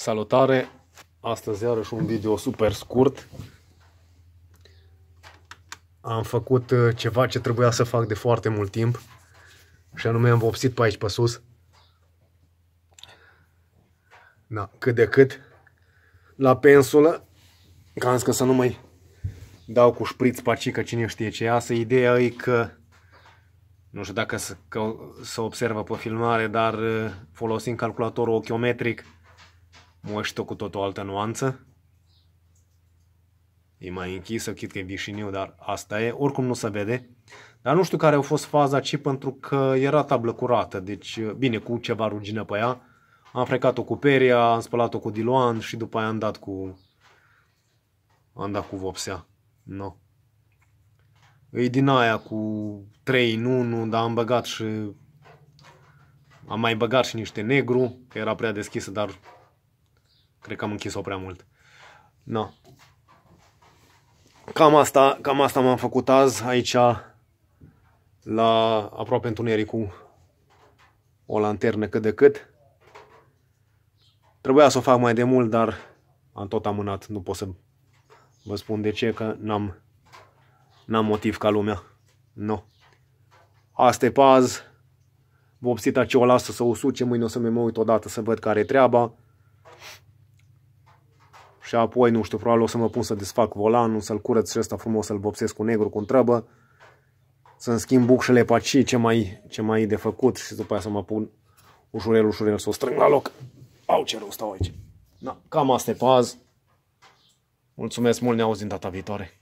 Salutare! Astăzi iarăși un video super scurt. Am făcut uh, ceva ce trebuia să fac de foarte mult timp și anume am vopsit pe aici pe sus. Da, cât de cât la pensulă, ca că să nu mai dau cu șpriț pacică cine știe ce iasă. Ideea e că nu știu dacă să, să observă pe filmare, dar uh, folosind calculatorul ochiometric, moșto cu tot o altă nuanță. E mai să chit că e vișiniu, dar asta e. Oricum nu se vede. Dar nu știu care a fost faza, ci pentru că era tablă curată. Deci, bine, cu ceva rugină pe ea. Am frecat-o cu peria, am spălat-o cu diluan și după aia am dat cu... Am dat cu vopsea. Nu. No. E din aia cu 3 în 1, dar am băgat și... Am mai băgat și niște negru, că era prea deschisă, dar Cred că am închis-o prea mult. No. Cam asta, cam asta m-am făcut azi aici la aproape întuneric cu o lanternă cât de cât. Trebuia să o fac mai de mult, dar am tot amânat. Nu pot să vă spun de ce, că n-am n-am motiv ca lumea. Nu. No. Asta e paz. Vopsita ce o lasă să usuce, mâine o să mă uit odată să văd care e treaba și apoi, nu știu, probabil o să mă pun să desfac volanul, să-l curăț și ăsta frumos, să-l vopsesc cu negru, cu întrebă. să-mi schimb bucșele pe aici, ce mai, ce mai e de făcut și după aia să mă pun ușurel, ușurel, să o strâng la loc. Au, ce rău stau aici. Na, cam asta e paz. Mulțumesc mult, ne auzim data viitoare.